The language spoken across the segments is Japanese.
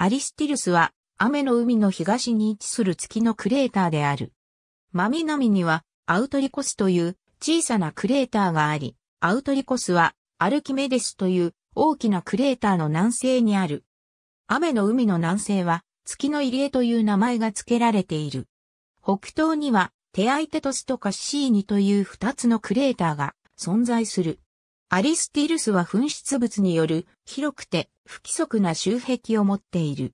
アリスティルスは雨の海の東に位置する月のクレーターである。真南にはアウトリコスという小さなクレーターがあり、アウトリコスはアルキメデスという大きなクレーターの南西にある。雨の海の南西は月の入り江という名前が付けられている。北東にはテアイテトスとかシーニという二つのクレーターが存在する。アリスティルスは噴出物による広くて不規則な周壁を持っている。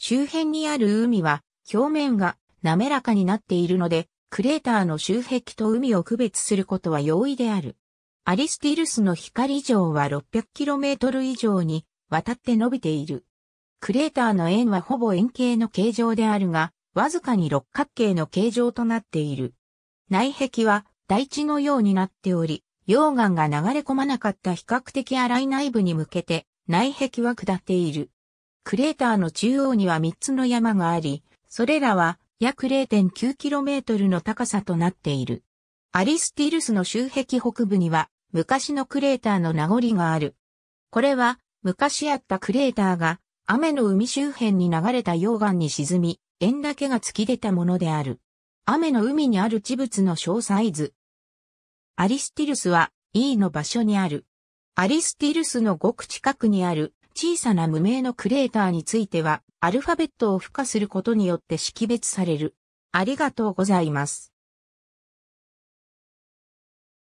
周辺にある海は表面が滑らかになっているので、クレーターの周壁と海を区別することは容易である。アリスティルスの光城は 600km 以上にわたって伸びている。クレーターの円はほぼ円形の形状であるが、わずかに六角形の形状となっている。内壁は大地のようになっており、溶岩が流れ込まなかった比較的荒い内部に向けて内壁は下っている。クレーターの中央には3つの山があり、それらは約 0.9km の高さとなっている。アリスティルスの周壁北部には昔のクレーターの名残がある。これは昔あったクレーターが雨の海周辺に流れた溶岩に沈み、円だけが突き出たものである。雨の海にある地物の詳細図、アリスティルスは E の場所にある。アリスティルスのごく近くにある小さな無名のクレーターについてはアルファベットを付加することによって識別される。ありがとうございます。